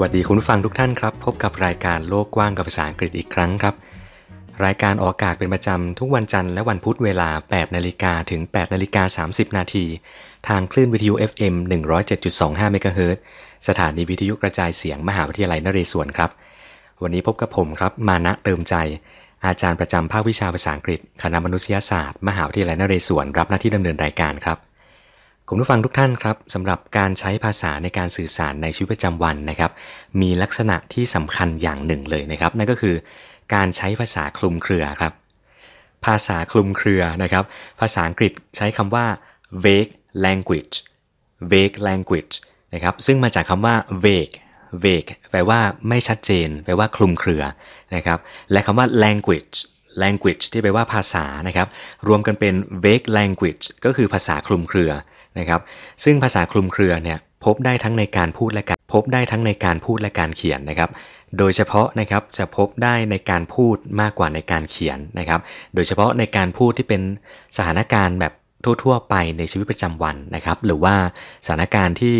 วัสดีคุณผู้ฟังทุกท่านครับ พบกับรายการโลกกว้างกับภาษาอังกฤษอีกครั้งครับ รายการออกอากาศเป็นประจำทุกวันจันทร์และวันพุธเวลา 8นาฬิกาถึง8นาฬิกา30 นาที ทางคลื่นวิทยุ FM 107.25 เมกะเฮิรตสถานีวิทยุกระจายเสียง มหาวิทยาลัยนเรศวรครับ วันนี้พบกับผมครับ มานะเติมใจ อาจารย์ประจำภาควิชาภาษาอังกฤษ คณะมนุษยศาสตร์ มหาวิทยาลัยนเรศวรรับหน้าที่ดำเนินรายการครับคุณผู้ฟังทุกท่านครับสำหรับการใช้ภาษาในการสื่อสารในชีวิตประจำวันนะครับ มีลักษณะที่สำคัญอย่างหนึ่งเลยนะครับนั่นก็คือการใช้ภาษาคลุมเครือครับภาษาคลุมเครือนะครับภาษาอังกฤษใช้คำว่า vague language vague language นะครับซึ่งมาจากคำว่า vague vague แปลว่าไม่ชัดเจน แปลว่าคลุมเครือนะครับและคำว่า language language ที่แปลว่าภาษานะครับรวมกันเป็น vague language ก็คือภาษาคลุมเครือนะครับ ซึ่งภาษาคลุมเครือเนี่ยพบได้ทั้งในการพูดและการพบได้ทั้งในการพูดและการเขียนนะครับ โดยเฉพาะนะครับจะพบได้ในการพูดมากกว่าในการเขียนนะครับ โดยเฉพาะในการพูดที่เป็นสถานการณ์แบบทั่วๆไปในชีวิตประจำวันนะครับ หรือว่าสถานการณ์ที่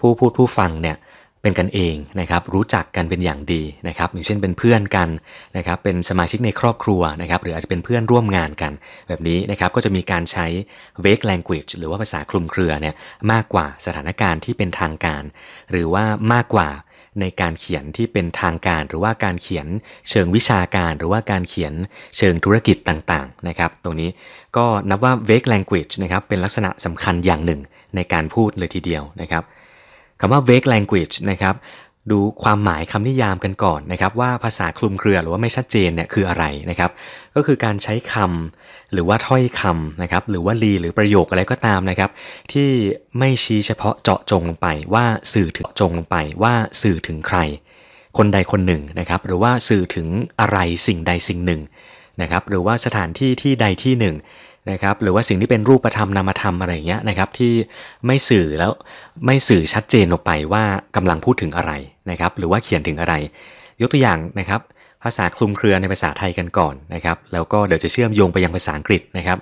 ผู้พูดผู้ฟังเนี่ยเป็นกันเองนะครับรู้จักกันเป็นอย่างดีนะครับ อย่างเช่นเป็นเพื่อนกันนะครับ เป็นสมาชิกในครอบครัวนะครับ หรืออาจจะเป็นเพื่อนร่วมงานกัน แบบนี้นะครับก็จะมีการใช้ vague language หรือว่าภาษาคลุมเครือเนี่ยมากกว่าสถานการณ์ที่เป็นทางการ หรือว่ามากกว่าในการเขียนที่เป็นทางการ หรือว่าการเขียนเชิงวิชาการ หรือว่าการเขียนเชิงธุรกิจต่างๆนะครับ ตรงนี้ก็นับว่า vague language นะครับเป็นลักษณะสำคัญอย่างหนึ่งในการพูดเลยทีเดียวนะครับคำว่า vague language นะครับ ดูความหมายคำนิยามกันก่อนนะครับ ว่าภาษาคลุมเครือหรือว่าไม่ชัดเจนเนี่ยคืออะไรนะครับ ก็คือการใช้คำหรือว่าถ้อยคำนะครับหรือว่าลีหรือประโยคอะไรก็ตามนะครับ ที่ไม่ชี้เฉพาะเจาะจงลงไปว่าสื่อถึงจงลงไป ว่าสื่อถึงใคร คนใดคนหนึ่งนะครับหรือว่าสื่อถึงอะไรสิ่งใดสิ่งหนึ่งนะครับหรือว่าสถานที่ที่ใดที่หนึ่งนะครับหรือว่าสิ่งที่เป็นรูปธรรมนามธรรมอะไรเงี้ยนะครับที่ไม่สื่อแล้วไม่สื่อชัดเจนออกไป ว่ากำลังพูดถึงอะไรนะครับหรือว่าเขียนถึงอะไร ยกตัวอย่างนะครับภาษาคลุมเครือในภาษาไทยกันก่อนนะครับแล้วก็เดี๋ยวจะเชื่อมโยงไปยังภาษาอังกฤษนะครับ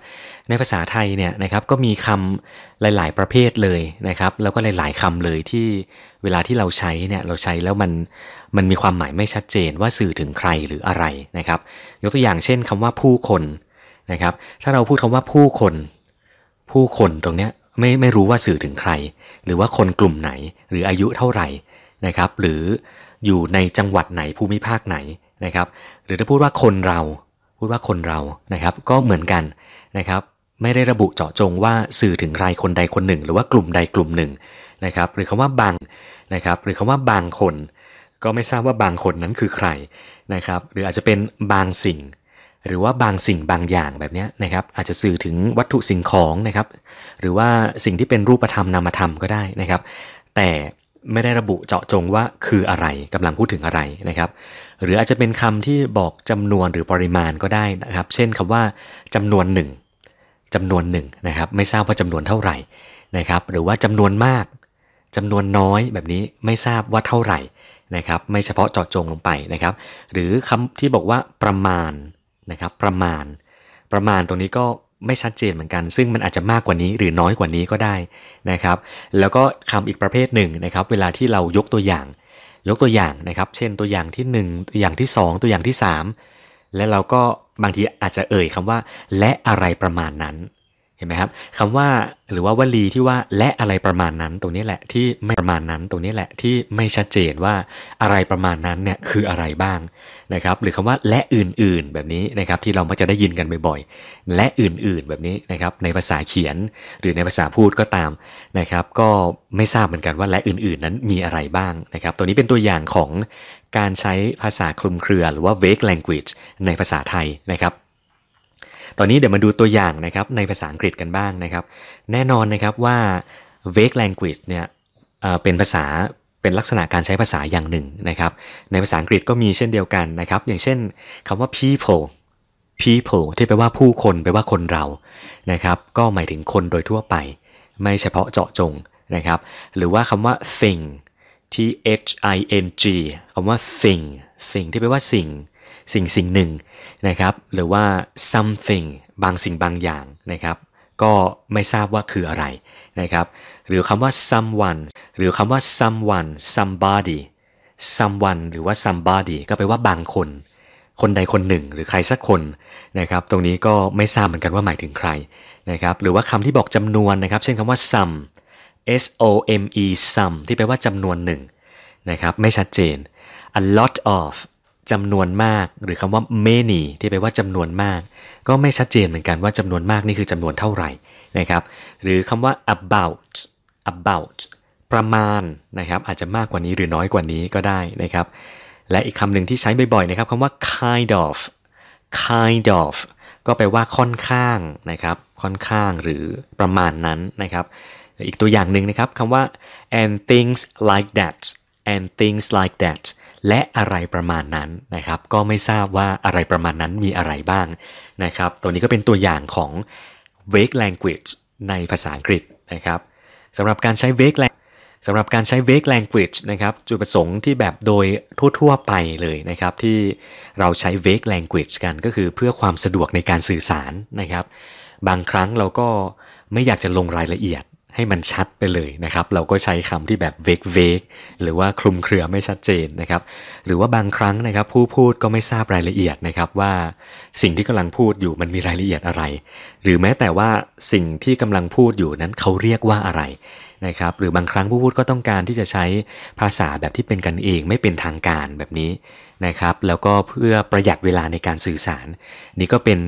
ในภาษาไทยเนี่ยนะครับก็มีคำหลายๆ ประเภทเลยนะครับแล้วก็หลาย ๆ คำเลยที่เวลาที่เราใช้เนี่ยเราใช้แล้วมันมันมีความหมายไม่ชัดเจน ว่าสื่อถึงใครหรืออะไรนะครับยกตัวอย่างเช่นคำว่าผู้คนนะครับถ้าเราพูดคำว่าผู้คน ผู้คนตรงเนี้ยไม่ไม่รู้ว่าสื่อถึงใคร หรือว่าคนกลุ่มไหน หรืออายุเท่าไหร่นะครับหรืออยู่ในจังหวัดไหนภูมิภาคไหนนะครับหรือถ้าพูดว่าคนเรา พูดว่าคนเรานะครับก็เหมือนกันนะครับไม่ได้ระบุเจาะจงว่าสื่อถึงใครคนใดคนหนึ่ง หรือว่ากลุ่มใดกลุ่มหนึ่งนะครับหรือคำว่าบางนะครับหรือคำว่าบางคน ก็ไม่ทราบว่าบางคนนั้นคือใครนะครับหรืออาจจะเป็นบางสิ่งหรือว่าบางสิ่งบางอย่างแบบนี้นะครับอาจจะสื่อถึงวัตถุสิ่งของนะครับ หรือว่าสิ่งที่เป็นรูปธรรมนามธรรมก็ได้นะครับ แต่ไม่ได้ระบุเจาะจงว่าคืออะไรกำลังพูดถึงอะไรนะครับ หรืออาจจะเป็นคำที่บอก จำนวนหรือปริมาณก็ได้นะครับ เช่นคำว่า จำนวนหนึ่งจำนวนหนึ่งนะครับ ไม่ทราบว่าจำนวนเท่าไหร่นะครับ หรือว่าจำนวนมาก จำนวนน้อยแบบนี้ไม่ทราบว่าเท่าไหร่นะครับ ไม่เฉพาะเจาะจงลงไปนะครับ หรือคำที่บอกว่าประมาณนะครับ ประมาณประมาณตรงนี้ก็ไม่ชัดเจนเหมือนกัน ซึ่งมันอาจจะมากกว่านี้หรือน้อยกว่านี้ก็ได้นะครับ แล้วก็คำอีกประเภทหนึ่งนะครับ เวลาที่เรายกตัวอย่างยกตัวอย่างนะครับ เช่นตัวอย่างที่1ตัวอย่างที่ 2 ตัวอย่างที่ 3 และเราก็บางทีอาจจะเอ่ยคำว่า และอะไรประมาณนั้นเห็นไหมครับคำว่าหรือว่าวลีที่ว่าและอะไรประมาณนั้นตรงนี้แหละที่ไม่ประมาณนั้น ตรงนี้แหละที่ไม่ชัดเจนว่าอะไรประมาณนั้นเนี่ยคืออะไรบ้างนะครับหรือคำว่าและอื่นๆแบบนี้นะครับที่เรามักจะได้ยินกันบ่อย ๆ และอื่นๆแบบนี้นะครับในภาษาเขียนหรือในภาษาพูดก็ตามนะครับ ก็ไม่ทราบเหมือนกันว่าและอื่นๆนั้นมีอะไรบ้างนะครับ ตัวนี้เป็นตัวอย่างของการใช้ภาษาคลุมเครือหรือว่า vague language ในภาษาไทยนะครับ ตอนนี้เดี๋ยวมาดูตัวอย่างนะครับในภาษาอังกฤษกันบ้างนะครับ แน่นอนนะครับว่า vague language เนี่ยเป็นภาษาเป็นลักษณะการใช้ภาษาอย่างหนึ่งนะครับ ในภาษาอังกฤษก็มีเช่นเดียวกันนะครับ อย่างเช่น คำว่า people people ที่แปลว่าผู้คน แปลว่าคนเรา นะครับ ก็หมายถึงคนโดยทั่วไป ไม่เฉพาะเจาะจงนะครับ หรือว่าคำว่า thing t h i n g คำว่า thing สิ่งที่แปลว่าสิ่ง สิ่งสิ่งหนึ่งนะครับ หรือว่า something บางสิ่งบางอย่างนะครับก็ไม่ทราบว่าคืออะไรนะครับหรือคำว่า someone หรือคำว่า someone somebody someone หรือว่า somebody ก็แปลว่าบางคน คนใดคนหนึ่งหรือใครสักคนนะครับตรงนี้ก็ไม่ทราบเหมือนกันว่าหมายถึงใครนะครับหรือว่าคำที่บอกจำนวนนะครับเช่นคำว่า sum s o m e sum ที่แปลว่าจำนวนหนึ่งนะครับไม่ชัดเจน a lot of จำนวนมากหรือคำว่า many ที่แปลว่าจำนวนมาก ก็ไม่ชัดเจนเหมือนกันว่าจำนวนมากนี่คือจำนวนเท่าไหร่นะครับหรือคำว่า about about ประมาณนะครับอาจจะมากกว่านี้หรือน้อยกว่านี้ก็ได้นะครับและอีกคำหนึ่งที่ใช้บ่อยๆนะครับคำว่า kind of kind of ก็แปลว่าค่อนข้างนะครับค่อนข้างหรือประมาณนั้นนะครับอีกตัวอย่างหนึ่งนะครับคำว่า and things like that and things like that และอะไรประมาณนั้นนะครับก็ไม่ทราบว่าอะไรประมาณนั้นมีอะไรบ้างนะครับตัวนี้ก็เป็นตัวอย่างของ vague language ในภาษาอังกฤษนะครับสำหรับการใช้ vague สำหรับการใช้ vague language นะครับจุดประสงค์ที่แบบโดยทั่ว ๆ ไปเลยนะครับที่เราใช้ vague language กันก็คือเพื่อความสะดวกในการสื่อสารนะครับ บางครั้งเราก็ไม่อยากจะลงรายละเอียดให้มันชัดไปเลยนะครับ เราก็ใช้คำที่แบบเวกเวกหรือว่าคลุมเครือไม่ชัดเจนนะครับหรือว่าบางครั้งนะครับผู้พูดก็ไม่ทราบรายละเอียดนะครับว่า สิ่งที่กำลังพูดอยู่มันมีรายละเอียดอะไร หรือแม้แต่ว่าสิ่งที่กำลังพูดอยู่นั้นเขาเรียกว่าอะไรนะครับ หรือบางครั้งผู้พูดก็ต้องการที่จะใช้ภาษาแบบที่เป็นกันเองไม่เป็นทางการแบบนี้นะครับ แล้วก็เพื่อประหยัดเวลาในการสื่อสาร นี่ก็เป็น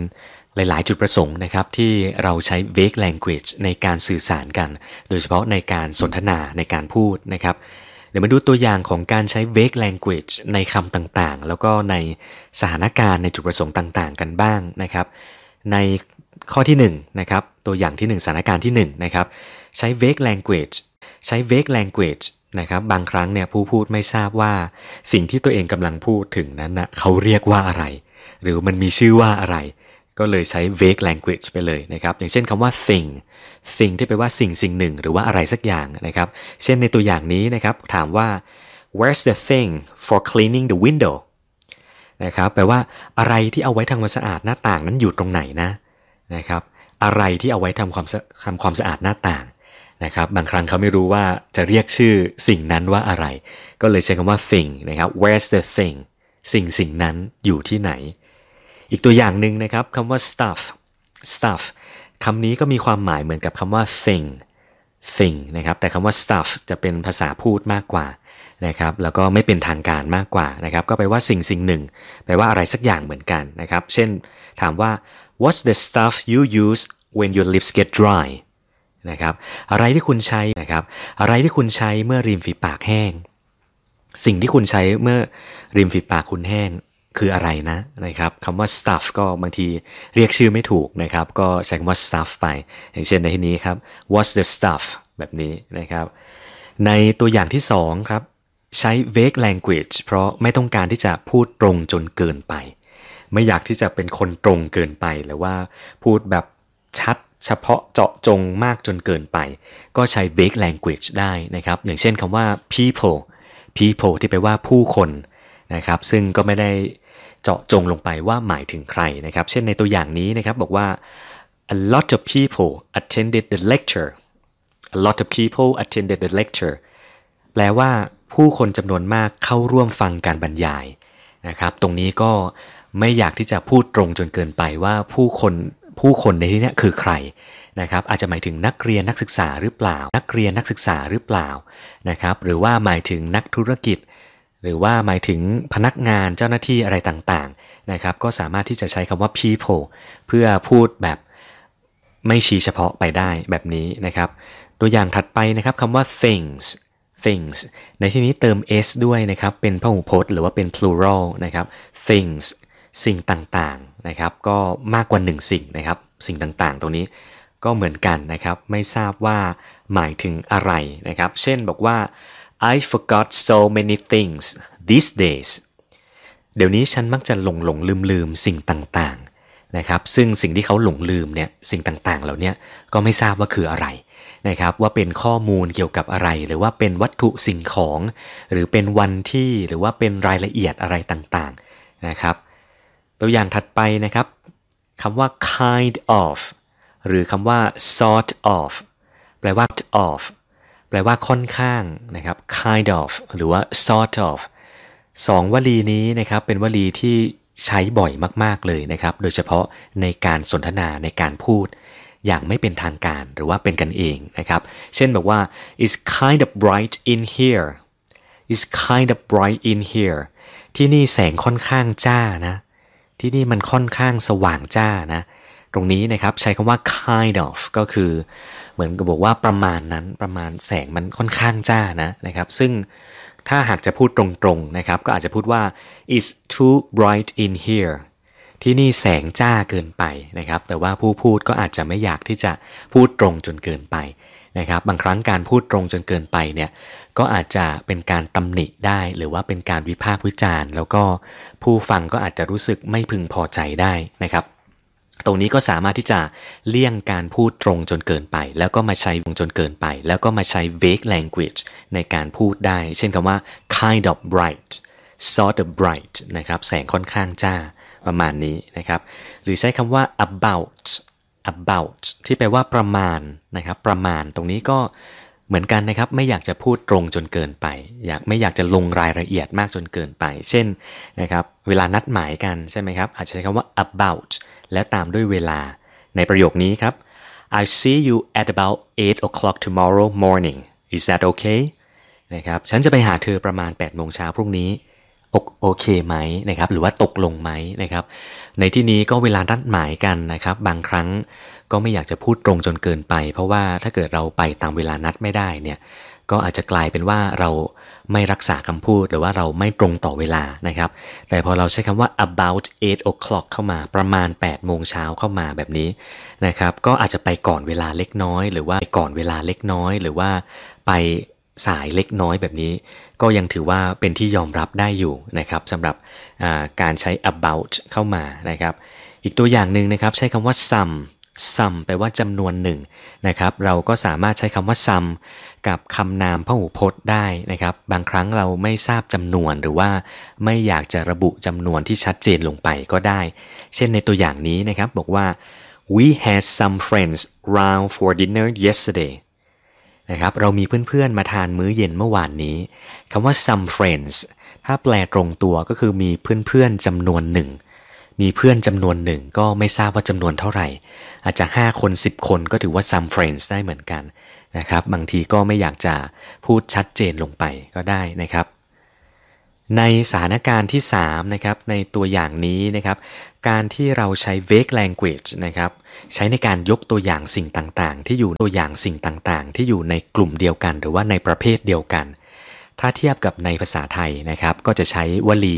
หลายๆ จุดประสงค์นะครับที่เราใช้ vague language ในการสื่อสารกัน โดยเฉพาะในการสนทนาในการพูดนะครับ เดี๋ยวมาดูตัวอย่างของการใช้ vague language ในคำต่างๆ แล้วก็ในสถานการณ์ในจุดประสงค์ต่าง ๆ กันบ้างนะครับ ในข้อที่1นะครับตัวอย่างที่ 1สถานการณ์ที่1นะครับใช้ vague language ใช้ vague language นะครับบางครั้งเนี่ยผู้พูดไม่ทราบว่าสิ่งที่ตัวเองกำลังพูดถึงนั้นนะเขาเรียกว่าอะไร หรือมันมีชื่อว่าอะไรก็เลยใช้ vague language ไปเลยนะครับอย่างเช่นคำว่า thing สิ่งที่แปลว่าสิ่งสิ่งหนึ่ง หรือว่าอะไรสักอย่างนะครับ เช่นในตัวอย่างนี้นะครับถามว่า where's the thing for cleaning the window นะครับแปลว่าอะไรที่เอาไว้ทำความสะอาดหน้าต่างนั้นอยู่ตรงไหนนะนะครับอะไรที่เอาไว้ทำความทำความสะอาดหน้าต่างนะครับบางครั้งเขาไม่รู้ว่าจะเรียกชื่อสิ่งนั้นว่าอะไร ก็เลยใช้คำว่า thing นะครับ where's the thing สิ่งสิ่งนั้นอยู่ที่ไหนอีกตัวอย่างหนึ่งนะครับคำว่า stuff stuff คำนี้ก็มีความหมายเหมือนกับคำว่า thing thing นะครับแต่คำว่า stuff จะเป็นภาษาพูดมากกว่านะครับแล้วก็ไม่เป็นทางการมากกว่านะครับก็แปลว่าสิ่งสิ่งหนึ่งแปลว่าอะไรสักอย่างเหมือนกันนะครับเช่นถามว่า what's the stuff you use when your lips get dry นะครับอะไรที่คุณใช้นะครับอะไรที่คุณใช้เมื่อริมฝีปากแห้ง สิ่งที่คุณใช้เมื่อริมฝีปากคุณแห้งคืออะไรนะนะครับคำว่า stuff ก็บางทีเรียกชื่อไม่ถูกนะครับ ก็ใช้คำว่า stuff ไป อย่างเช่นในที่นี้ครับ what's the stuff แบบนี้นะครับ ในตัวอย่างที่2ครับใช้ vague language เพราะไม่ต้องการที่จะพูดตรงจนเกินไป ไม่อยากที่จะเป็นคนตรงเกินไป หรือว่าพูดแบบชัดเฉพาะเจาะจงมากจนเกินไป ก็ใช้ vague language ได้นะครับ อย่างเช่นคำว่า people people ที่แปลว่าผู้คนนะครับ ซึ่งก็ไม่ได้เจาะจงลงไปว่าหมายถึงใครนะครับ เช่นในตัวอย่างนี้นะครับบอกว่า a lot of people attended the lecture a lot of people attended the lecture แปลว่าผู้คนจำนวนมากเข้าร่วมฟังการบรรยาย นะครับตรงนี้ก็ไม่อยากที่จะพูดตรงจนเกินไปว่าผู้คนผู้คนในที่นี้คือใครนะครับ อาจจะหมายถึงนักเรียนนักศึกษาหรือเปล่า นักเรียนนักศึกษาหรือเปล่านะครับหรือว่าหมายถึงนักธุรกิจหรือว่าหมายถึงพนักงานเจ้าหน้าที่อะไรต่างๆนะครับก็สามารถที่จะใช้คำว่า people เพื่อพูดแบบไม่ชี้เฉพาะไปได้แบบนี้นะครับ ตัวอย่างถัดไปนะครับคำว่า things things ในที่นี้เติม s ด้วยนะครับเป็นพหูพจน์หรือว่าเป็น plural นะครับ things สิ่งต่างๆนะครับก็มากกว่า 1 สิ่งนะครับ สิ่งต่างๆตรงนี้ก็เหมือนกันนะครับไม่ทราบว่าหมายถึงอะไรนะครับ เช่นบอกว่า I forgot so many things these days เดี๋ยวนี้ฉันมักจะหลงหลงลืมลืมสิ่งต่างๆ นะครับ ซึ่งสิ่งที่เขาหลงลืมเนี่ย สิ่งต่างๆ เหล่านี้ก็ไม่ทราบว่าคืออะไรนะครับ ว่าเป็นข้อมูลเกี่ยวกับอะไร หรือว่าเป็นวัตถุสิ่งของ หรือเป็นวันที่ หรือว่าเป็นรายละเอียดอะไรต่างๆ นะครับ ตัวอย่างถัดไปนะครับคำว่า kind of หรือคำว่า sort of แปลว่า of แปลว่าค่อนข้างนะครับ kind of หรือว่า sort of สองวลีนี้นะครับ เป็นวลีที่ใช้บ่อยมากๆ เลยนะครับ โดยเฉพาะในการสนทนาในการพูดอย่างไม่เป็นทางการ หรือว่าเป็นกันเองนะครับเช่นบอกว่า it's kind of bright in here it's kind of bright in here ที่นี่แสงค่อนข้างจ้านะ ที่นี่มันค่อนข้างสว่างจ้านะ ตรงนี้นะครับใช้คำว่า kind of ก็คือเหมือนกับบอกว่าประมาณนั้นประมาณแสงมันค่อนข้างจ้านะนะครับ ซึ่งถ้าหากจะพูดตรงๆนะครับ ก็อาจจะพูดว่า it's too bright in here ที่นี่แสงจ้าเกินไปนะครับ แต่ว่าผู้พูดก็อาจจะไม่อยากที่จะพูดตรงจนเกินไปนะครับ บางครั้งการพูดตรงจนเกินไปเนี่ย ก็อาจจะเป็นการตำหนิได้ หรือว่าเป็นการวิพากษ์วิจารณ์แล้วก็ผู้ฟังก็อาจจะรู้สึกไม่พึงพอใจได้นะครับตรงนี้ก็สามารถที่จะเลี่ยงการพูดตรงจนเกินไป แล้วก็มาใช้วงจนเกินไป แล้วก็มาใช้ vague language ในการพูดได้ เช่นคำว่า kind of bright sort of bright นะครับ แสงค่อนข้างจ้า ประมาณนี้นะครับ หรือใช้คำว่า about about ที่แปลว่าประมาณนะครับ ประมาณ ตรงนี้ก็เหมือนกันนะครับ ไม่อยากจะพูดตรงจนเกินไป อยากไม่อยากจะลงรายละเอียดมากจนเกินไป เช่นนะครับ เวลานัดหมายกันใช่ไหมครับ อาจจะใช้คำว่า about แล้วตามด้วยเวลา ในประโยคนี้ครับ I see you at about 8 o'clock tomorrow morning is that okay นะครับ ฉันจะไปหาเธอประมาณ8โมงเช้าพรุ่งนี้ โอเคไหมนะครับ หรือว่าตกลงไหมนะครับ ในที่นี้ก็เวลานัดหมายกันนะครับ บางครั้งก็ไม่อยากจะพูดตรงจนเกินไป เพราะว่าถ้าเกิดเราไปตามเวลานัดไม่ได้เนี่ย ก็อาจจะกลายเป็นว่าเราไม่รักษาคำพูดหรือว่าเราไม่ตรงต่อเวลานะครับ แต่พอเราใช้คำว่า about 8 o'clock เข้ามาประมาณ 8 โมงเช้าเข้ามาแบบนี้นะครับก็อาจจะไปก่อนเวลาเล็กน้อย หรือว่าไปก่อนเวลาเล็กน้อย หรือว่าไปสายเล็กน้อยแบบนี้ ก็ยังถือว่าเป็นที่ยอมรับได้อยู่นะครับสำหรับการใช้ about เข้ามานะครับ อีกตัวอย่างหนึ่งนะครับใช้คำว่า some some แปลว่าจำนวนหนึ่งนะครับ เราก็สามารถใช้คำว่า some กับคำนามพหูพจน์ได้นะครับบางครั้งเราไม่ทราบจำนวนหรือว่าไม่อยากจะระบุจำนวนที่ชัดเจนลงไปก็ได้ เช่นในตัวอย่างนี้นะครับ บอกว่า we had some friends round for dinner yesterday นะครับเรามีเพื่อนๆ มาทานมื้อเย็นเมื่อวานนี้คำว่า some friends ถ้าแปลตรงตัวก็คือมีเพื่อนๆจำนวนหนึ่ง มีเพื่อนจำนวนหนึ่งก็ไม่ทราบว่าจำนวนเท่าไหร่ อาจจะ 5 คน 10 คนก็ถือว่า some friends ได้เหมือนกันนะครับบางทีก็ไม่อยากจะพูดชัดเจนลงไปก็ได้นะครับ ในสถานการณ์ที่3นะครับในตัวอย่างนี้นะครับการที่เราใช้ vague language นะครับใช้ในการยกตัวอย่างสิ่งต่างๆ ที่อยู่ตัวอย่างสิ่งต่างๆ ที่อยู่ในกลุ่มเดียวกันหรือว่าในประเภทเดียวกัน ถ้าเทียบกับในภาษาไทยนะครับก็จะใช้วลี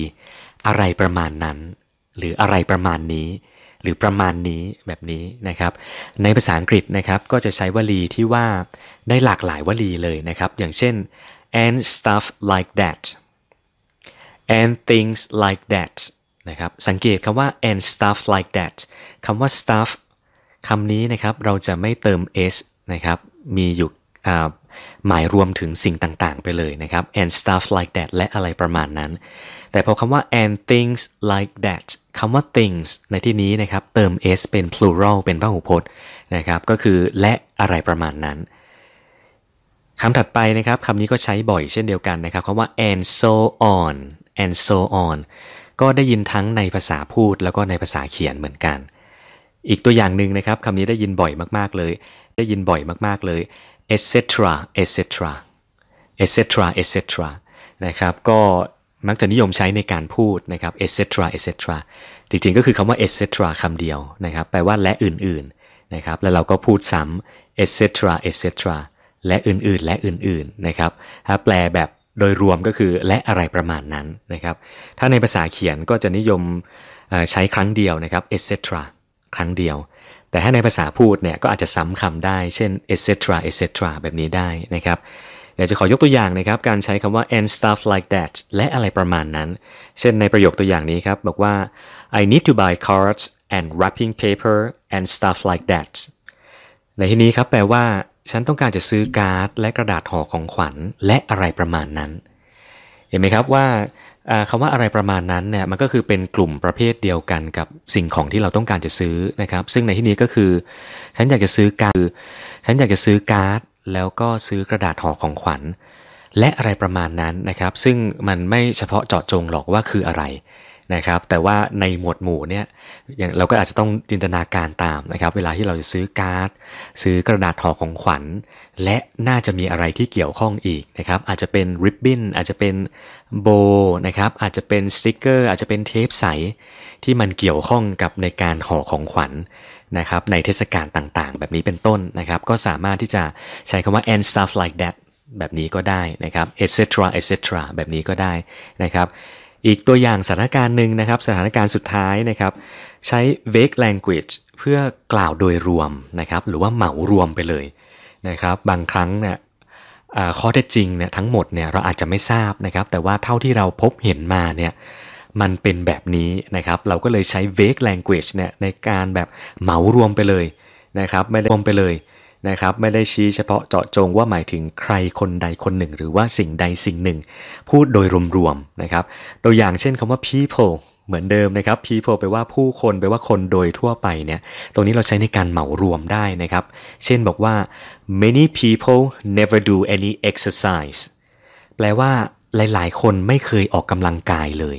อะไรประมาณนั้น หรืออะไรประมาณนี้หรือประมาณนี้แบบนี้นะครับ ในภาษาอังกฤษนะครับก็จะใช้วลีที่ว่าได้หลากหลายวลีเลยนะครับ อย่างเช่น and stuff like that and things like that นะครับสังเกตคำว่า and stuff like that คำว่า stuff คำนี้นะครับ เราจะไม่เติม s นะครับมีอยู่หมายรวมถึงสิ่งต่างๆ ไปเลยนะครับ and stuff like that และอะไรประมาณนั้นแต่พอคำว่า and things like that คำว่า things ในที่นี้นะครับเติม s เป็น plural เป็นพหูพจน์นะครับก็คือและอะไรประมาณนั้น คำถัดไปนะครับคำนี้ก็ใช้บ่อยเช่นเดียวกันนะครับคำว่า and so on and so on ก็ได้ยินทั้งในภาษาพูดแล้วก็ในภาษาเขียนเหมือนกัน อีกตัวอย่างหนึ่งนะครับคำนี้ได้ยินบ่อยมากๆเลย ได้ยินบ่อยมากๆเลย etc etc etc etc นะครับก็มักจะนิยมใช้ในการพูดนะครับ etc etc จริงๆ ก็คือคำว่า etc คำเดียวนะครับ แปลว่าและอื่นๆ นะครับ แล้วเราก็พูดซ้ำ etc etc และอื่นๆ และอื่นๆ นะครับ ถ้าแปลแบบโดยรวมก็คือและอะไรประมาณนั้นนะครับ ถ้าในภาษาเขียนก็จะนิยมใช้ครั้งเดียวนะครับ etc ครั้งเดียว แต่ถ้าในภาษาพูดเนี่ยก็อาจจะซ้ำคำได้ เช่น etc etc แบบนี้ได้นะครับอยากจะขอยกตัวอย่างนะครับการใช้คำว่า and stuff like that และอะไรประมาณนั้น เช่นในประโยคตัวอย่างนี้ครับบอกว่า I need to buy cards and wrapping paper and stuff like that ในที่นี้ครับแปลว่าฉันต้องการจะซื้อการ์ด และกระดาษห่อของขวัญ และอะไรประมาณนั้น เห็นไหมครับว่าคำว่าอะไรประมาณนั้นเนี่ยมันก็คือเป็นกลุ่มประเภทเดียวกันกับสิ่งของที่เราต้องการจะซื้อนะครับซึ่งในที่นี้ก็คือ ฉันอยากจะซื้อการ์ดฉันอยากจะซื้อการ์ดแล้วก็ซื้อกระดาษห่อของขวัญ และอะไรประมาณนั้นนะครับ ซึ่งมันไม่เฉพาะเจาะจงหรอกว่าคืออะไรนะครับ แต่ว่าในหมวดหมู่เนี่ยอย่างเราก็อาจจะต้องจินตนาการตามนะครับ เวลาที่เราจะซื้อการ์ดซื้อกระดาษห่อของขวัญ และน่าจะมีอะไรที่เกี่ยวข้องอีกนะครับ อาจจะเป็นริบบิ้นอาจจะเป็นโบนะครับอาจจะเป็นสติกเกอร์อาจจะเป็นเทปใส ที่มันเกี่ยวข้องกับในการห่อของขวัญนะครับในเทศกาลต่างๆ แบบนี้เป็นต้นนะครับ ก็สามารถที่จะใช้คำว่า and stuff like that แบบนี้ก็ได้นะครับ etc etc แบบนี้ก็ได้นะครับ อีกตัวอย่างสถานการณ์หนึ่งนะครับ สถานการณ์สุดท้ายนะครับ ใช้ vague language เพื่อกล่าวโดยรวมนะครับหรือว่าเหมารวมไปเลยนะครับ บางครั้งเนี่ยข้อเท็จจริงเนี่ยทั้งหมดเนี่ยเราอาจจะไม่ทราบนะครับ แต่ว่าเท่าที่เราพบเห็นมาเนี่ยมันเป็นแบบนี้นะครับ เราก็เลยใช้ vague language เนี่ยในการแบบเหมารวมไปเลยนะครับ ไม่ได้รวมไปเลยนะครับ ไม่ได้ชี้เฉพาะเจาะจงว่าหมายถึงใครคนใดคนหนึ่ง หรือว่าสิ่งใดสิ่งหนึ่ง พูดโดยรวมๆนะครับ ตัวอย่างเช่นคำว่า people เหมือนเดิมนะครับ people ไปว่าผู้คนไปว่าคนโดยทั่วไปเนี่ย ตรงนี้เราใช้ในการเหมารวมได้นะครับ เช่นบอกว่า many people never do any exercise แปลว่าหลายๆคนไม่เคยออกกำลังกายเลย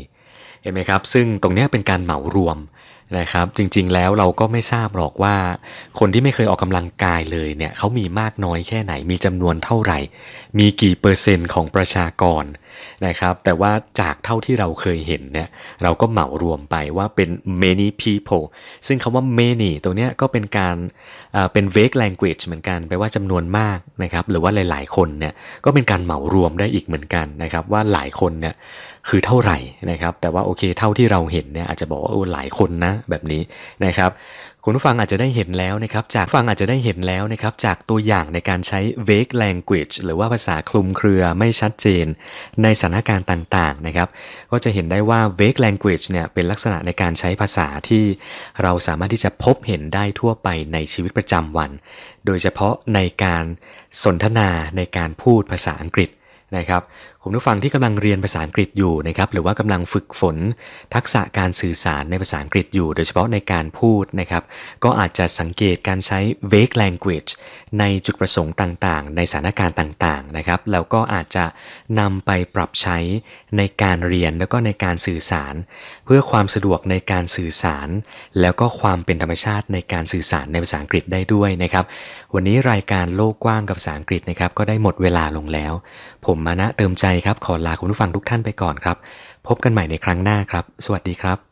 เห็นไหมครับซึ่งตรงนี้เป็นการเหมารวมนะครับ จริงๆแล้วเราก็ไม่ทราบหรอกว่าคนที่ไม่เคยออกกำลังกายเลยเนี่ยเขามีมากน้อยแค่ไหนมีจำนวนเท่าไหร่ มีกี่เปอร์เซ็นต์ของประชากรนะครับ แต่ว่าจากเท่าที่เราเคยเห็นเนี่ยเราก็เหมารวมไปว่าเป็น many people ซึ่งคำว่า many ตรงนี้ก็เป็นการเป็น vague language เหมือนกันแปลว่าจำนวนมากนะครับ หรือว่าหลายๆ คนเนี่ยก็เป็นการเหมารวมได้อีกเหมือนกันนะครับ ว่าหลายคนเนี่ยคือเท่าไหร่นะครับ แต่ว่าโอเคเท่าที่เราเห็นเนี่ยอาจจะบอกว่าโอ้หลายคนนะแบบนี้นะครับ คุณผู้ฟังอาจจะได้เห็นแล้วนะครับ จากฟังอาจจะได้เห็นแล้วนะครับจากตัวอย่างในการใช้ vague language หรือว่าภาษาคลุมเครือไม่ชัดเจน ในสถานการณ์ต่าง ๆนะครับ ก็จะเห็นได้ว่า vague language เนี่ยเป็นลักษณะในการใช้ภาษาที่เราสามารถที่จะพบเห็นได้ทั่วไปในชีวิตประจำวัน โดยเฉพาะในการสนทนาในการพูดภาษาอังกฤษนะครับคุณผู้ฟังที่กำลังเรียนภาษาอังกฤษอยู่นะครับหรือว่ากำลังฝึกฝน ทักษะการสื่อสารในภาษาอังกฤษอยู่ โดยเฉพาะในการพูดนะครับ ก็อาจจะสังเกตการใช้ vague language ในจุดประสงค์ต่างๆ ในสถานการณ์ต่างๆนะครับแล้วก็อาจจะนำไปปรับใช้ในการเรียนแล้วก็ในการสื่อสาร เพื่อความสะดวกในการสื่อสาร แล้วก็ความเป็นธรรมชาติในการสื่อสารในภาษาอังกฤษได้ด้วยนะครับ วันนี้รายการโลกกว้างกับภาษาอังกฤษนะครับ ก็ได้หมดเวลาลงแล้วผมมานะเติมใจครับขอลาคุณผู้ฟังทุกท่านไปก่อนครับ พบกันใหม่ในครั้งหน้าครับ สวัสดีครับ